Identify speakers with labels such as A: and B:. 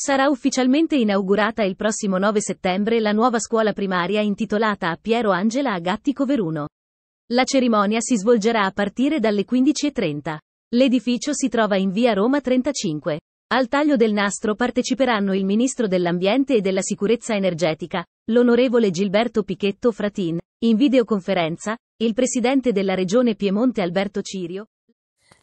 A: Sarà ufficialmente inaugurata il prossimo 9 settembre la nuova scuola primaria intitolata a Piero Angela Agatti Coveruno. La cerimonia si svolgerà a partire dalle 15.30. L'edificio si trova in via Roma 35. Al taglio del nastro parteciperanno il ministro dell'Ambiente e della Sicurezza Energetica, l'onorevole Gilberto Pichetto Fratin, in videoconferenza, il presidente della regione Piemonte Alberto Cirio,